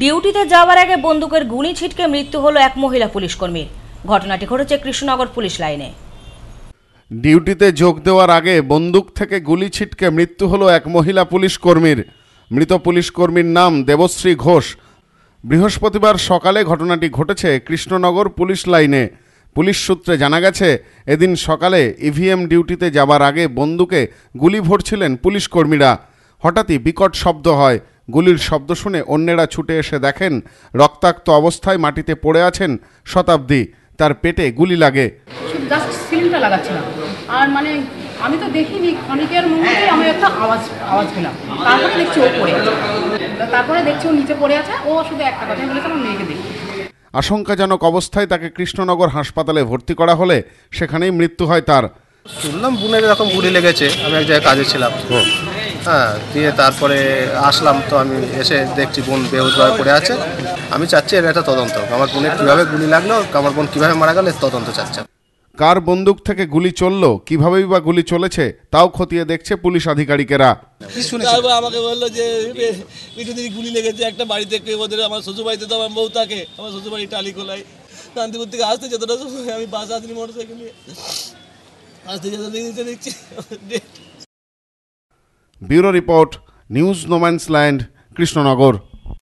ডিউটিতে যাওয়ার আগে বন্দুকের গুলি ছিটকে মৃত্যু হলো এক মহিলা কর্মীর ঘটনাটি ঘটেছে কৃষ্ণনগর পুলিশ লাইনে ডিউটিতে যোগ দেওয়ার আগে বন্দুক থেকে গুলি ছিটকে মৃত্যু হলো এক মহিলা পুলিশ কর্মীর মৃত পুলিশ কর্মীর নাম দেবশ্রী ঘোষ বৃহস্পতিবার সকালে ঘটনাটি ঘটেছে কৃষ্ণনগর পুলিশ লাইনে পুলিশ সূত্রে জানা গেছে এদিন সকালে ইভিএম ডিউটিতে যাবার আগে বন্দুকে গুলি ভরছিলেন পুলিশ কর্মীরা হঠাৎই বিকট শব্দ হয় গুলির শব্দ শুনে অন্যেরা ছুটে এসে দেখেন রক্তাক্ত অবস্থায় মাটিতে পড়ে আছেন শতাব্দী তার পেটে গুলি লাগে আর মানে আমি তো দেখিনি আমি একটা আওয়াজ আওয়াজ পেলাম তারপরে দেখছি ও পড়ে তারপরে দেখছি ও নিচে পড়ে আছে ও শুধু একটা কথা বলেছে আমার মেয়েকে দেখি আশঙ্কাজনক অবস্থায় তাকে কৃষ্ণনগর হাসপাতালে ভর্তি করা হলে সেখানেই মৃত্যু হয় তার শুনলাম বুনের এরকম গুলি লেগেছে আমি এক জায়গায় কাজে ছিলাম হ্যাঁ দিয়ে তারপরে আসলাম তো আমি এসে দেখছি বোন বেহুদভাবে পড়ে আছে আমি চাচ্ছি এর একটা তদন্ত আমার বোনের কীভাবে গুলি লাগলো আমার বোন কীভাবে মারা গেল তদন্ত চাচ্ছে কার বন্দুক থেকে গুলি চলল কিভাবেই বা গুলি চলেছে তাও খতিয়ে দেখছে পুলিশ আধিকারিকেরা আমাকে বললো যে পিছনে গুলি লেগেছে একটা বাড়ি থেকে ওদের আমার শ্বশুর বাড়িতে তো আমার বউ থাকে আমার শ্বশুর বাড়ি খোলাই কান্তিপুর থেকে আসতে যতটা আমি বাস আসিনি মোটরসাইকেল নিয়ে আসতে যেতে দেখছি bureau report news no man's land Krishnanagar